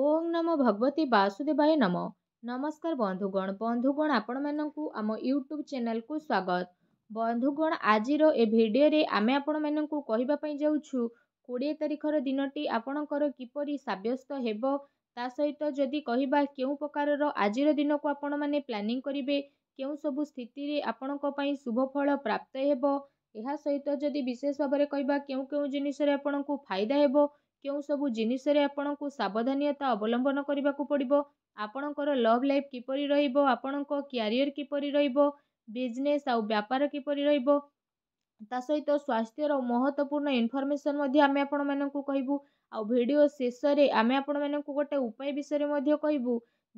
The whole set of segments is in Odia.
ଓଂ ନମ ଭଗବତୀ ବାସୁଦେବାୟ ନମ ନମସ୍କାର ବନ୍ଧୁଗଣ ବନ୍ଧୁଗଣ ଆପଣମାନଙ୍କୁ ଆମ ୟୁଟ୍ୟୁବ୍ ଚ୍ୟାନେଲକୁ ସ୍ୱାଗତ ବନ୍ଧୁଗଣ ଆଜିର ଏ ଭିଡ଼ିଓରେ ଆମେ ଆପଣମାନଙ୍କୁ କହିବା ପାଇଁ ଯାଉଛୁ କୋଡ଼ିଏ ତାରିଖର ଦିନଟି ଆପଣଙ୍କର କିପରି ସାବ୍ୟସ୍ତ ହେବ ତା ସହିତ ଯଦି କହିବା କେଉଁ ପ୍ରକାରର ଆଜିର ଦିନକୁ ଆପଣମାନେ ପ୍ଲାନିଂ କରିବେ କେଉଁ ସବୁ ସ୍ଥିତିରେ ଆପଣଙ୍କ ପାଇଁ ଶୁଭଫଳ ପ୍ରାପ୍ତ ହେବ ଏହା ସହିତ ଯଦି ବିଶେଷ ଭାବରେ କହିବା କେଉଁ କେଉଁ ଜିନିଷରେ ଆପଣଙ୍କୁ ଫାଇଦା ହେବ କେଉଁ ସବୁ ଜିନିଷରେ ଆପଣଙ୍କୁ ସାବଧାନତା ଅବଲମ୍ବନ କରିବାକୁ ପଡ଼ିବ ଆପଣଙ୍କର ଲଭ୍ ଲାଇଫ୍ କିପରି ରହିବ ଆପଣଙ୍କ କ୍ୟାରିୟର କିପରି ରହିବ ବିଜନେସ୍ ଆଉ ବ୍ୟାପାର କିପରି ରହିବ ତା ସହିତ ସ୍ୱାସ୍ଥ୍ୟର ମହତ୍ତ୍ୱପୂର୍ଣ୍ଣ ଇନଫର୍ମେସନ୍ ମଧ୍ୟ ଆମେ ଆପଣମାନଙ୍କୁ କହିବୁ ଆଉ ଭିଡ଼ିଓ ଶେଷରେ ଆମେ ଆପଣମାନଙ୍କୁ ଗୋଟେ ଉପାୟ ବିଷୟରେ ମଧ୍ୟ କହିବୁ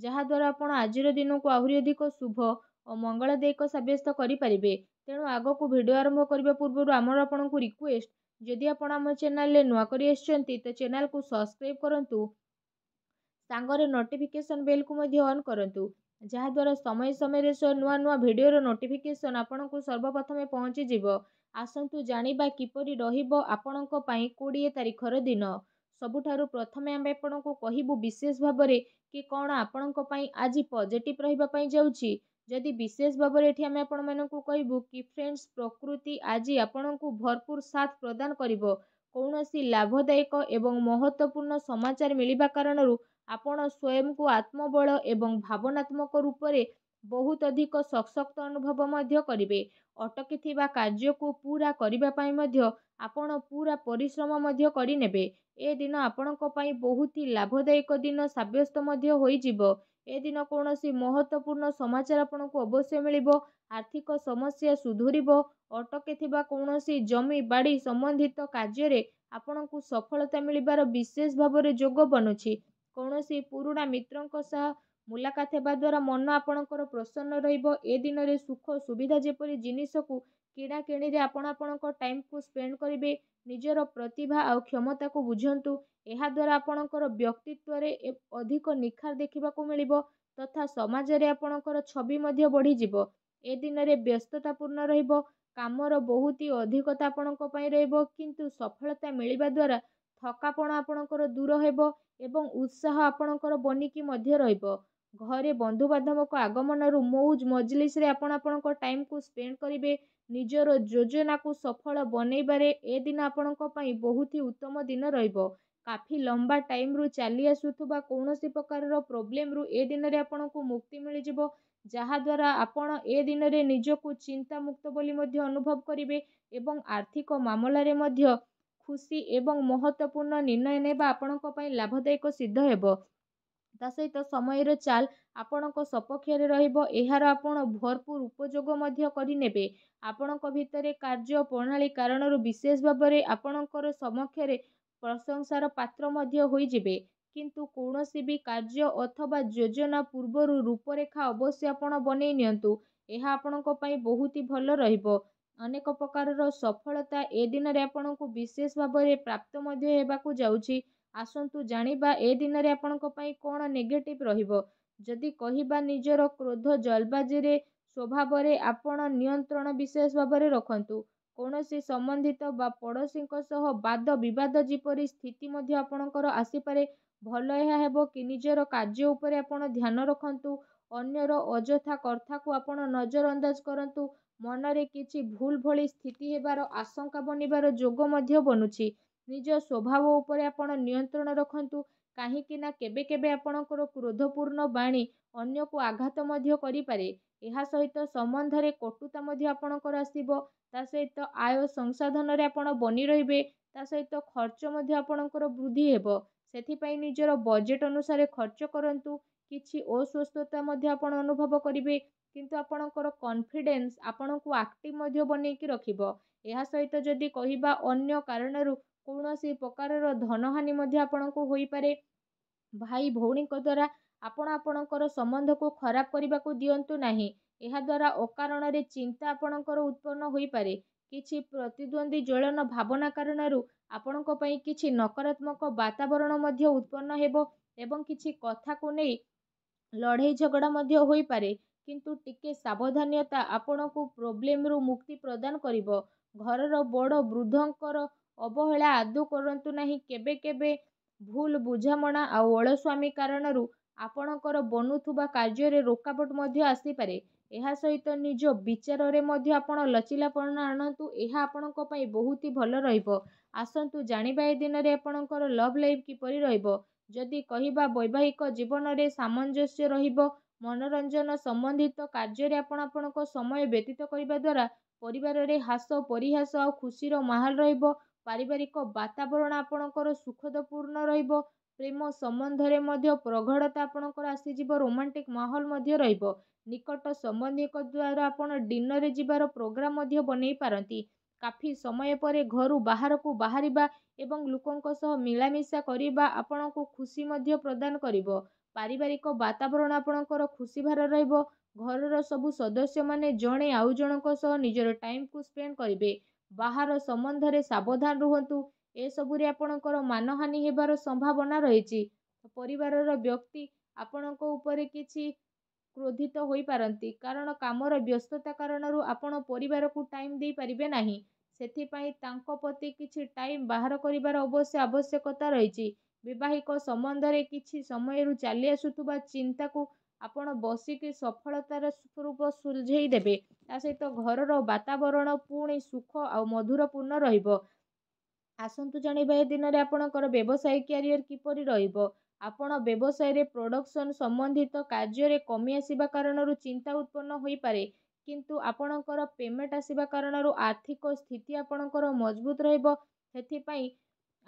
ଯାହାଦ୍ୱାରା ଆପଣ ଆଜିର ଦିନକୁ ଆହୁରି ଅଧିକ ଶୁଭ ଓ ମଙ୍ଗଳଦାୟକ ସାବ୍ୟସ୍ତ କରିପାରିବେ ତେଣୁ ଆଗକୁ ଭିଡ଼ିଓ ଆରମ୍ଭ କରିବା ପୂର୍ବରୁ ଆମର ଆପଣଙ୍କୁ ରିକ୍ୱେଷ୍ଟ ଯଦି ଆପଣ ଆମ ଚ୍ୟାନେଲରେ ନୂଆ କରି ଆସିଛନ୍ତି ତ ଚ୍ୟାନେଲକୁ ସବସ୍କ୍ରାଇବ୍ କରନ୍ତୁ ସାଙ୍ଗରେ ନୋଟିଫିକେସନ୍ ବେଲ୍କୁ ମଧ୍ୟ ଅନ୍ କରନ୍ତୁ ଯାହାଦ୍ୱାରା ସମୟ ସମୟରେ ସବୁ ନୂଆ ନୂଆ ଭିଡ଼ିଓର ନୋଟିଫିକେସନ୍ ଆପଣଙ୍କୁ ସର୍ବପ୍ରଥମେ ପହଞ୍ଚିଯିବ ଆସନ୍ତୁ ଜାଣିବା କିପରି ରହିବ ଆପଣଙ୍କ ପାଇଁ କୋଡ଼ିଏ ତାରିଖର ଦିନ ସବୁଠାରୁ ପ୍ରଥମେ ଆମେ ଆପଣଙ୍କୁ କହିବୁ ବିଶେଷ ଭାବରେ କି କ'ଣ ଆପଣଙ୍କ ପାଇଁ ଆଜି ପଜିଟିଭ୍ ରହିବା ପାଇଁ ଯାଉଛି ଯଦି ବିଶେଷ ଭାବରେ ଏଠି ଆମେ ଆପଣମାନଙ୍କୁ କହିବୁ କି ଫ୍ରେଣ୍ଡସ୍ ପ୍ରକୃତି ଆଜି ଆପଣଙ୍କୁ ଭରପୁର ସାଥ ପ୍ରଦାନ କରିବ କୌଣସି ଲାଭଦାୟକ ଏବଂ ମହତ୍ତ୍ୱପୂର୍ଣ୍ଣ ସମାଚାର ମିଳିବା କାରଣରୁ ଆପଣ ସ୍ୱୟଂକୁ ଆତ୍ମବଳ ଏବଂ ଭାବନାତ୍ମକ ରୂପରେ ବହୁତ ଅଧିକ ସଶକ୍ତ ଅନୁଭବ ମଧ୍ୟ କରିବେ ଅଟକିଥିବା କାର୍ଯ୍ୟକୁ ପୁରା କରିବା ପାଇଁ ମଧ୍ୟ ଆପଣ ପୁରା ପରିଶ୍ରମ ମଧ୍ୟ କରିନେବେ ଏ ଦିନ ଆପଣଙ୍କ ପାଇଁ ବହୁତ ହି ଲାଭଦାୟକ ଦିନ ସାବ୍ୟସ୍ତ ମଧ୍ୟ ହୋଇଯିବ ଏ ଦିନ କୌଣସି ମହତ୍ତ୍ୱପୂର୍ଣ୍ଣ ସମାଚାର ଆପଣଙ୍କୁ ଅବଶ୍ୟ ମିଳିବ ଆର୍ଥିକ ସମସ୍ୟା ସୁଧୁରିବ ଅଟକିଥିବା କୌଣସି ଜମି ବାଡ଼ି ସମ୍ବନ୍ଧିତ କାର୍ଯ୍ୟରେ ଆପଣଙ୍କୁ ସଫଳତା ମିଳିବାର ବିଶେଷ ଭାବରେ ଯୋଗ ବନୁଛି କୌଣସି ପୁରୁଣା ମିତ୍ରଙ୍କ ସହ ମୁଲାକାତ ହେବା ଦ୍ୱାରା ମନ ଆପଣଙ୍କର ପ୍ରସନ୍ନ ରହିବ ଏ ଦିନରେ ସୁଖ ସୁବିଧା ଯେପରି ଜିନିଷକୁ କିଣା କିଣିରେ ଆପଣ ଆପଣଙ୍କ ଟାଇମ୍କୁ ସ୍ପେଣ୍ଡ କରିବେ ନିଜର ପ୍ରତିଭା ଆଉ କ୍ଷମତାକୁ ବୁଝନ୍ତୁ ଏହା ଏହାଦ୍ୱାରା ଆପଣଙ୍କର ବ୍ୟକ୍ତିତ୍ୱରେ ଅଧିକ ନିଖାର ଦେଖିବାକୁ ମିଳିବ ତଥା ସମାଜରେ ଆପଣଙ୍କର ଛବି ମଧ୍ୟ ବଢ଼ିଯିବ ଏ ଦିନରେ ବ୍ୟସ୍ତତା ପୂର୍ଣ୍ଣ ରହିବ କାମର ବହୁତ ହି ଅଧିକତା ଆପଣଙ୍କ ପାଇଁ ରହିବ କିନ୍ତୁ ସଫଳତା ମିଳିବା ଦ୍ୱାରା ଥକାପଣ ଆପଣଙ୍କର ଦୂର ହେବ ଏବଂ ଉତ୍ସାହ ଆପଣଙ୍କର ବନିକି ମଧ୍ୟ ରହିବ ଘରେ ବନ୍ଧୁବାନ୍ଧବଙ୍କ ଆଗମନରୁ ମଉଜ ମଜଲିସରେ ଆପଣ ଆପଣଙ୍କ ଟାଇମକୁ ସ୍ପେଣ୍ଡ କରିବେ ନିଜର ଯୋଜନାକୁ ସଫଳ ବନେଇବାରେ ଏ ଦିନ ଆପଣଙ୍କ ପାଇଁ ବହୁତ ହି ଉତ୍ତମ ଦିନ ରହିବ କାଫି ଲମ୍ବା ଟାଇମରୁ ଚାଲି ଆସୁଥିବା କୌଣସି ପ୍ରକାରର ପ୍ରୋବ୍ଲେମରୁ ଏ ଦିନରେ ଆପଣଙ୍କୁ ମୁକ୍ତି ମିଳିଯିବ ଯାହାଦ୍ୱାରା ଆପଣ ଏ ଦିନରେ ନିଜକୁ ଚିନ୍ତାମୁକ୍ତ ବୋଲି ମଧ୍ୟ ଅନୁଭବ କରିବେ ଏବଂ ଆର୍ଥିକ ମାମଲାରେ ମଧ୍ୟ ଖୁସି ଏବଂ ମହତ୍ଵପୂର୍ଣ୍ଣ ନିର୍ଣ୍ଣୟ ନେବା ଆପଣଙ୍କ ପାଇଁ ଲାଭଦାୟକ ସିଦ୍ଧ ହେବ ତା ସହିତ ସମୟର ଚାଲ ଆପଣଙ୍କ ସପକ୍ଷରେ ରହିବ ଏହାର ଆପଣ ଭରପୁର ଉପଯୋଗ ମଧ୍ୟ କରିନେବେ ଆପଣଙ୍କ ଭିତରେ କାର୍ଯ୍ୟ ପ୍ରଣାଳୀ କାରଣରୁ ବିଶେଷ ଭାବରେ ଆପଣଙ୍କର ସମକ୍ଷରେ ପ୍ରଶଂସାର ପାତ୍ର ମଧ୍ୟ ହୋଇଯିବେ କିନ୍ତୁ କୌଣସି ବି କାର୍ଯ୍ୟ ଅଥବା ଯୋଜନା ପୂର୍ବରୁ ରୂପରେଖା ଅବଶ୍ୟ ଆପଣ ବନେଇ ନିଅନ୍ତୁ ଏହା ଆପଣଙ୍କ ପାଇଁ ବହୁତ ଭଲ ରହିବ ଅନେକ ପ୍ରକାରର ସଫଳତା ଏ ଦିନରେ ଆପଣଙ୍କୁ ବିଶେଷ ଭାବରେ ପ୍ରାପ୍ତ ମଧ୍ୟ ହେବାକୁ ଯାଉଛି ଆସନ୍ତୁ ଜାଣିବା ଏ ଦିନରେ ଆପଣଙ୍କ ପାଇଁ କ'ଣ ନେଗେଟିଭ୍ ରହିବ ଯଦି କହିବା ନିଜର କ୍ରୋଧ ଜଲବାଜିରେ ସ୍ୱଭାବରେ ଆପଣ ନିୟନ୍ତ୍ରଣ ବିଶେଷ ଭାବରେ ରଖନ୍ତୁ କୌଣସି ସମ୍ବନ୍ଧିତ ବା ପଡ଼ୋଶୀଙ୍କ ସହ ବାଦ ବିବାଦ ଯେପରି ସ୍ଥିତି ମଧ୍ୟ ଆପଣଙ୍କର ଆସିପାରେ ଭଲ ଏହା ହେବ କି ନିଜର କାର୍ଯ୍ୟ ଉପରେ ଆପଣ ଧ୍ୟାନ ରଖନ୍ତୁ ଅନ୍ୟର ଅଯଥା କଥାକୁ ଆପଣ ନଜରଅନ୍ଦାଜ କରନ୍ତୁ ମନରେ କିଛି ଭୁଲ ଭଳି ସ୍ଥିତି ହେବାର ଆଶଙ୍କା ବନିବାର ଯୋଗ ମଧ୍ୟ ବନୁଛି ନିଜ ସ୍ୱଭାବ ଉପରେ ଆପଣ ନିୟନ୍ତ୍ରଣ ରଖନ୍ତୁ କାହିଁକି ନା କେବେ କେବେ ଆପଣଙ୍କର କ୍ରୋଧପୂର୍ଣ୍ଣ ବାଣୀ ଅନ୍ୟକୁ ଆଘାତ ମଧ୍ୟ କରିପାରେ ଏହା ସହିତ ସମ୍ବନ୍ଧରେ କଟୁତା ମଧ୍ୟ ଆପଣଙ୍କର ଆସିବ ତା ସହିତ ଆୟ ସଂସାଧନରେ ଆପଣ ବନି ରହିବେ ତା ସହିତ ଖର୍ଚ୍ଚ ମଧ୍ୟ ଆପଣଙ୍କର ବୃଦ୍ଧି ହେବ ସେଥିପାଇଁ ନିଜର ବଜେଟ୍ ଅନୁସାରେ ଖର୍ଚ୍ଚ କରନ୍ତୁ କିଛି ଅସ୍ୱସ୍ଥତା ମଧ୍ୟ ଆପଣ ଅନୁଭବ କରିବେ କିନ୍ତୁ ଆପଣଙ୍କର କନଫିଡେନ୍ସ ଆପଣଙ୍କୁ ଆକ୍ଟିଭ୍ ମଧ୍ୟ ବନେଇକି ରଖିବ ଏହା ସହିତ ଯଦି କହିବା ଅନ୍ୟ କାରଣରୁ କୌଣସି ପ୍ରକାରର ଧନହାନି ମଧ୍ୟ ଆପଣଙ୍କୁ ହୋଇପାରେ ଭାଇ ଭଉଣୀଙ୍କ ଦ୍ୱାରା ଆପଣ ଆପଣଙ୍କର ସମ୍ବନ୍ଧକୁ ଖରାପ କରିବାକୁ ଦିଅନ୍ତୁ ନାହିଁ ଏହା ଦ୍ଵାରା ଅକାରଣରେ ଚିନ୍ତା ଆପଣଙ୍କର ଉତ୍ପନ୍ନ ହୋଇପାରେ କିଛି ପ୍ରତିଦ୍ୱନ୍ଦ୍ୱୀ ଜ୍ୱଳନ ଭାବନା କାରଣରୁ ଆପଣଙ୍କ ପାଇଁ କିଛି ନକାରାତ୍ମକ ବାତାବରଣ ମଧ୍ୟ ଉତ୍ପନ୍ନ ହେବ ଏବଂ କିଛି କଥାକୁ ନେଇ ଲଢ଼େଇ ଝଗଡ଼ା ମଧ୍ୟ ହୋଇପାରେ କିନ୍ତୁ ଟିକେ ସାବଧାନତା ଆପଣଙ୍କୁ ପ୍ରୋବ୍ଲେମରୁ ମୁକ୍ତି ପ୍ରଦାନ କରିବ ଘରର ବଡ଼ ବୃଦ୍ଧଙ୍କର ଅବହେଳା ଆଦୌ କରନ୍ତୁ ନାହିଁ କେବେ କେବେ ଭୁଲ ବୁଝାମଣା ଆଉ ଓଳସ୍ୱାମୀ କାରଣରୁ ଆପଣଙ୍କର ବନୁଥିବା କାର୍ଯ୍ୟରେ ରୋକାବଟ ମଧ୍ୟ ଆସିପାରେ ଏହା ସହିତ ନିଜ ବିଚାରରେ ମଧ୍ୟ ଆପଣ ଲଚିଲାପଣ ଆଣନ୍ତୁ ଏହା ଆପଣଙ୍କ ପାଇଁ ବହୁତ ହି ଭଲ ରହିବ ଆସନ୍ତୁ ଜାଣିବା ଏ ଦିନରେ ଆପଣଙ୍କର ଲଭ୍ ଲାଇଫ୍ କିପରି ରହିବ ଯଦି କହିବା ବୈବାହିକ ଜୀବନରେ ସାମଞ୍ଜସ୍ୟ ରହିବ ମନୋରଞ୍ଜନ ସମ୍ବନ୍ଧିତ କାର୍ଯ୍ୟରେ ଆପଣ ଆପଣଙ୍କ ସମୟ ବ୍ୟତୀତ କରିବା ଦ୍ୱାରା ପରିବାରରେ ହାସ ପରିହାସ ଆଉ ଖୁସିର ମାହୋଲ ରହିବ ପାରିବାରିକ ବାତାବରଣ ଆପଣଙ୍କର ସୁଖଦପୂର୍ଣ୍ଣ ରହିବ ପ୍ରେମ ସମ୍ବନ୍ଧରେ ମଧ୍ୟ ପ୍ରଗଢ଼ତା ଆପଣଙ୍କର ଆସିଯିବ ରୋମାଣ୍ଟିକ୍ ମାହୋଲ ମଧ୍ୟ ରହିବ ନିକଟ ସମ୍ବନ୍ଧୀୟଙ୍କ ଦ୍ୱାରା ଆପଣ ଡିନରରେ ଯିବାର ପ୍ରୋଗ୍ରାମ ମଧ୍ୟ ବନେଇ ପାରନ୍ତି କାଫି ସମୟ ପରେ ଘରୁ ବାହାରକୁ ବାହାରିବା ଏବଂ ଲୋକଙ୍କ ସହ ମିଳାମିଶା କରିବା ଆପଣଙ୍କୁ ଖୁସି ମଧ୍ୟ ପ୍ରଦାନ କରିବ ପାରିବାରିକ ବାତାବରଣ ଆପଣଙ୍କର ଖୁସି ଭାର ରହିବ ଘରର ସବୁ ସଦସ୍ୟମାନେ ଜଣେ ଆଉ ଜଣଙ୍କ ସହ ନିଜର ଟାଇମ୍କୁ ସ୍ପେଣ୍ଡ କରିବେ ବାହାର ସମ୍ବନ୍ଧରେ ସାବଧାନ ରୁହନ୍ତୁ ଏସବୁରେ ଆପଣଙ୍କର ମାନହାନି ହେବାର ସମ୍ଭାବନା ରହିଛି ପରିବାରର ବ୍ୟକ୍ତି ଆପଣଙ୍କ ଉପରେ କିଛି କ୍ରୋଧିତ ହୋଇପାରନ୍ତି କାରଣ କାମର ବ୍ୟସ୍ତତା କାରଣରୁ ଆପଣ ପରିବାରକୁ ଟାଇମ୍ ଦେଇପାରିବେ ନାହିଁ ସେଥିପାଇଁ ତାଙ୍କ ପ୍ରତି କିଛି ଟାଇମ୍ ବାହାର କରିବାର ଅବଶ୍ୟ ଆବଶ୍ୟକତା ରହିଛି ବୈବାହିକ ସମ୍ବନ୍ଧରେ କିଛି ସମୟରୁ ଚାଲି ଆସୁଥିବା ଚିନ୍ତାକୁ ଆପଣ ବସିକି ସଫଳତାର ସ୍ୱରୂପ ସୁଲଝେଇ ଦେବେ ତା ସହିତ ଘରର ବାତାବରଣ ପୁଣି ସୁଖ ଆଉ ମଧୁରପୂର୍ଣ୍ଣ ରହିବ ଆସନ୍ତୁ ଜାଣିବା ଏ ଦିନରେ ଆପଣଙ୍କର ବ୍ୟବସାୟ କ୍ୟାରିୟର କିପରି ରହିବ ଆପଣ ବ୍ୟବସାୟରେ ପ୍ରଡ଼କ୍ସନ୍ ସମ୍ବନ୍ଧିତ କାର୍ଯ୍ୟରେ କମି ଆସିବା କାରଣରୁ ଚିନ୍ତା ଉତ୍ପନ୍ନ ହୋଇପାରେ କିନ୍ତୁ ଆପଣଙ୍କର ପେମେଣ୍ଟ ଆସିବା କାରଣରୁ ଆର୍ଥିକ ସ୍ଥିତି ଆପଣଙ୍କର ମଜବୁତ ରହିବ ସେଥିପାଇଁ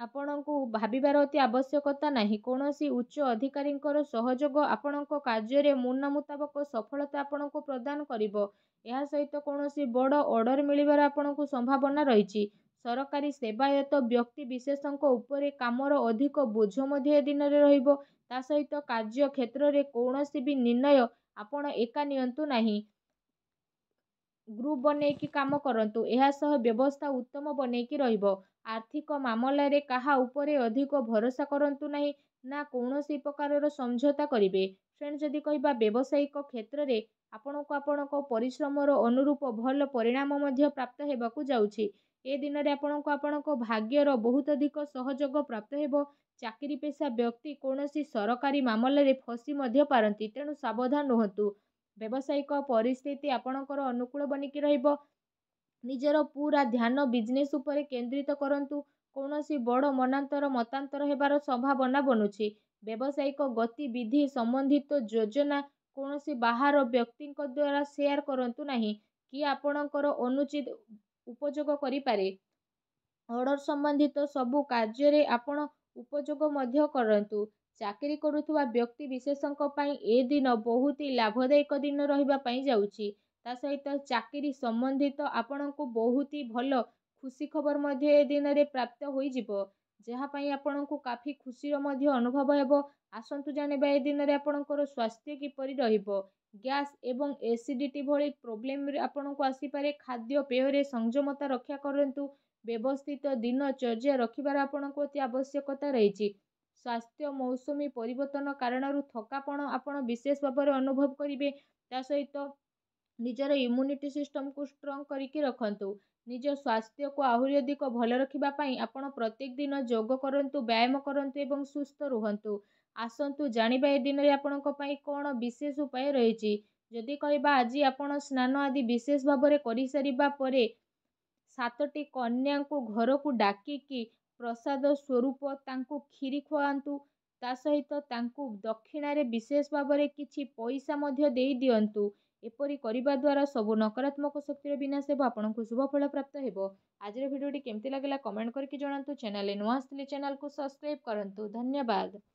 ଆପଣଙ୍କୁ ଭାବିବାର ଅତି ଆବଶ୍ୟକତା ନାହିଁ କୌଣସି ଉଚ୍ଚ ଅଧିକାରୀଙ୍କର ସହଯୋଗ ଆପଣଙ୍କ କାର୍ଯ୍ୟରେ ମୁନା ମୁତାବକ ସଫଳତା ଆପଣଙ୍କୁ ପ୍ରଦାନ କରିବ ଏହା ସହିତ କୌଣସି ବଡ଼ ଅର୍ଡ଼ର ମିଳିବାର ଆପଣଙ୍କୁ ସମ୍ଭାବନା ରହିଛି ସରକାରୀ ସେବାୟତ ବ୍ୟକ୍ତି ବିଶେଷଙ୍କ ଉପରେ କାମର ଅଧିକ ବୋଝ ମଧ୍ୟ ଏ ଦିନରେ ରହିବ ତା ସହିତ କାର୍ଯ୍ୟକ୍ଷେତ୍ରରେ କୌଣସି ବି ନିର୍ଣ୍ଣୟ ଆପଣ ଏକା ନିଅନ୍ତୁ ନାହିଁ ଗ୍ରୁପ ବନେଇକି କାମ କରନ୍ତୁ ଏହା ସହ ବ୍ୟବସ୍ଥା ଉତ୍ତମ ବନେଇକି ରହିବ ଆର୍ଥିକ ମାମଲାରେ କାହା ଉପରେ ଅଧିକ ଭରସା କରନ୍ତୁ ନାହିଁ ନା କୌଣସି ପ୍ରକାରର ସମଝୌତା କରିବେ ଫ୍ରେଣ୍ଡ ଯଦି କହିବା ବ୍ୟବସାୟିକ କ୍ଷେତ୍ରରେ ଆପଣଙ୍କୁ ଆପଣଙ୍କ ପରିଶ୍ରମର ଅନୁରୂପ ଭଲ ପରିଣାମ ମଧ୍ୟ ପ୍ରାପ୍ତ ହେବାକୁ ଯାଉଛି ଏ ଦିନରେ ଆପଣଙ୍କୁ ଆପଣଙ୍କ ଭାଗ୍ୟର ବହୁତ ଅଧିକ ସହଯୋଗ ପ୍ରାପ୍ତ ହେବ ଚାକିରି ପେଶା ବ୍ୟକ୍ତି କୌଣସି ସରକାରୀ ମାମଲାରେ ଫସି ମଧ୍ୟ ପାରନ୍ତି ତେଣୁ ସାବଧାନ ରୁହନ୍ତୁ ବ୍ୟବସାୟିକ ପରିସ୍ଥିତି ଆପଣଙ୍କର ଅନୁକୂଳ ବନିକି ରହିବ ନିଜର ପୁରା ଧ୍ୟାନ ବିଜନେସ୍ ଉପରେ କେନ୍ଦ୍ରିତ କରନ୍ତୁ କୌଣସି ବଡ଼ ମନାନ୍ତର ମତାନ୍ତର ହେବାର ସମ୍ଭାବନା ବନୁଛି ବ୍ୟବସାୟିକ ଗତିବିଧି ସମ୍ବନ୍ଧିତ ଯୋଜନା କୌଣସି ବାହାର ବ୍ୟକ୍ତିଙ୍କ ଦ୍ୱାରା ସେୟାର କରନ୍ତୁ ନାହିଁ କି ଆପଣଙ୍କର ଅନୁଚିତ ଉପଯୋଗ କରିପାରେ ଅର୍ଡ଼ର ସମ୍ବନ୍ଧିତ ସବୁ କାର୍ଯ୍ୟରେ ଆପଣ ଉପଯୋଗ ମଧ୍ୟ କରନ୍ତୁ ଚାକିରି କରୁଥିବା ବ୍ୟକ୍ତି ବିଶେଷଙ୍କ ପାଇଁ ଏ ଦିନ ବହୁତ ହି ଲାଭଦାୟକ ଦିନ ରହିବା ପାଇଁ ଯାଉଛି ତା ସହିତ ଚାକିରି ସମ୍ବନ୍ଧିତ ଆପଣଙ୍କୁ ବହୁତ ହି ଭଲ ଖୁସି ଖବର ମଧ୍ୟ ଏ ଦିନରେ ପ୍ରାପ୍ତ ହୋଇଯିବ ଯାହା ପାଇଁ ଆପଣଙ୍କୁ କାଫି ଖୁସିର ମଧ୍ୟ ଅନୁଭବ ହେବ ଆସନ୍ତୁ ଜାଣିବା ଏ ଦିନରେ ଆପଣଙ୍କର ସ୍ୱାସ୍ଥ୍ୟ କିପରି ରହିବ ଗ୍ୟାସ୍ ଏବଂ ଏସିଡ଼ିଟି ଭଳି ପ୍ରୋବ୍ଲେମରେ ଆପଣଙ୍କୁ ଆସିପାରେ ଖାଦ୍ୟପେୟରେ ସଂଯମତା ରକ୍ଷା କରନ୍ତୁ ବ୍ୟବସ୍ଥିତ ଦିନଚର୍ଯ୍ୟା ରଖିବାର ଆପଣଙ୍କ ଅତି ଆବଶ୍ୟକତା ରହିଛି ସ୍ୱାସ୍ଥ୍ୟ ମୌସୁମୀ ପରିବର୍ତ୍ତନ କାରଣରୁ ଥକାପଣ ଆପଣ ବିଶେଷ ଭାବରେ ଅନୁଭବ କରିବେ ତା ସହିତ ନିଜର ଇମ୍ୟୁନିଟି ସିଷ୍ଟମକୁ ଷ୍ଟ୍ରଙ୍ଗ କରିକି ରଖନ୍ତୁ ନିଜ ସ୍ୱାସ୍ଥ୍ୟକୁ ଆହୁରି ଅଧିକ ଭଲ ରଖିବା ପାଇଁ ଆପଣ ପ୍ରତ୍ୟେକ ଦିନ ଯୋଗ କରନ୍ତୁ ବ୍ୟାୟାମ କରନ୍ତୁ ଏବଂ ସୁସ୍ଥ ରୁହନ୍ତୁ ଆସନ୍ତୁ ଜାଣିବା ଏ ଦିନରେ ଆପଣଙ୍କ ପାଇଁ କ'ଣ ବିଶେଷ ଉପାୟ ରହିଛି ଯଦି କହିବା ଆଜି ଆପଣ ସ୍ନାନ ଆଦି ବିଶେଷ ଭାବରେ କରିସାରିବା ପରେ ସାତଟି କନ୍ୟାଙ୍କୁ ଘରକୁ ଡାକିକି ପ୍ରସାଦ ସ୍ୱରୂପ ତାଙ୍କୁ କ୍ଷୀରି ଖୁଆନ୍ତୁ ତା ସହିତ ତାଙ୍କୁ ଦକ୍ଷିଣାରେ ବିଶେଷ ଭାବରେ କିଛି ପଇସା ମଧ୍ୟ ଦେଇ ଦିଅନ୍ତୁ ଏପରି କରିବା ଦ୍ୱାରା ସବୁ ନକାରାତ୍ମକ ଶକ୍ତିର ବିନାଶ ହେବ ଆପଣଙ୍କୁ ଶୁଭଫଳ ପ୍ରାପ୍ତ ହେବ ଆଜିର ଭିଡ଼ିଓଟି କେମିତି ଲାଗିଲା କମେଣ୍ଟ କରିକି ଜଣାନ୍ତୁ ଚ୍ୟାନେଲରେ ନୂଆ ଆସିଥିଲି ଚ୍ୟାନେଲକୁ ସବସ୍କ୍ରାଇବ୍ କରନ୍ତୁ ଧନ୍ୟବାଦ